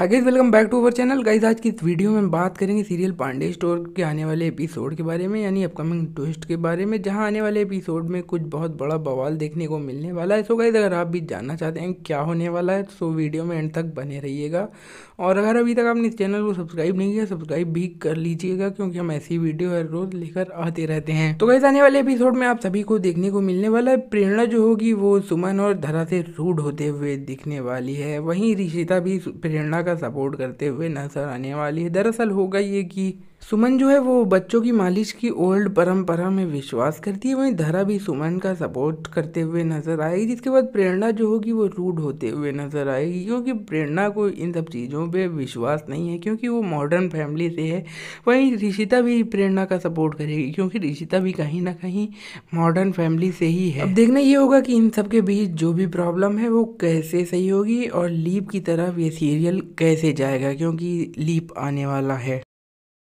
high guys welcome back to our channel guys आज की इस वीडियो में बात करेंगे सीरियल पांडे स्टोर के आने वाले एपिसोड के बारे में यानी अपकमिंग ट्विस्ट के बारे में जहां आने वाले एपिसोड में कुछ बहुत बड़ा बवाल देखने को मिलने वाला है सो गाइज अगर आप भी जानना चाहते हैं क्या होने वाला है सो तो वीडियो में एंड तक बने रहिएगा और अगर अभी तक आपने इस चैनल को सब्सक्राइब नहीं किया सब्सक्राइब भी कर लीजिएगा क्योंकि हम ऐसी वीडियो हर रोज लेकर आते रहते हैं तो गाइज आने वाले एपिसोड में आप सभी को देखने को मिलने वाला है प्रेरणा जो होगी वो सुमन और धरा से रूढ़ होते हुए दिखने वाली है वहीं ऋषिता भी प्रेरणा का सपोर्ट करते हुए नजर आने वाली है दरअसल होगा ये कि सुमन जो है वो बच्चों की मालिश की ओल्ड परंपरा में विश्वास करती है वहीं धरा भी सुमन का सपोर्ट करते हुए नजर आएगी जिसके बाद प्रेरणा जो होगी वो रूड होते हुए नजर आएगी क्योंकि प्रेरणा को इन सब चीज़ों पे विश्वास नहीं है क्योंकि वो मॉडर्न फैमिली से है वहीं ऋषिता भी प्रेरणा का सपोर्ट करेगी क्योंकि ऋषिता भी कहीं ना कहीं मॉडर्न फैमिली से ही है अब देखना ये होगा कि इन सब के बीच जो भी प्रॉब्लम है वो कैसे सही होगी और लीप की तरफ ये सीरियल कैसे जाएगा क्योंकि लीप आने वाला है